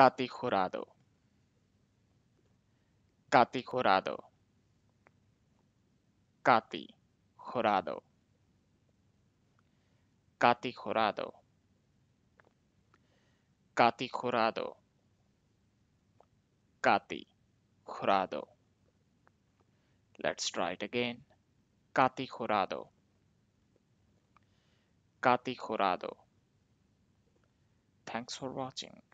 Cati Jurado. Cati Jurado. Cati Jurado. Cati Jurado. Cati Jurado. Cati Jurado. Let's try it again. Cati Jurado. Cati Jurado. Thanks for watching.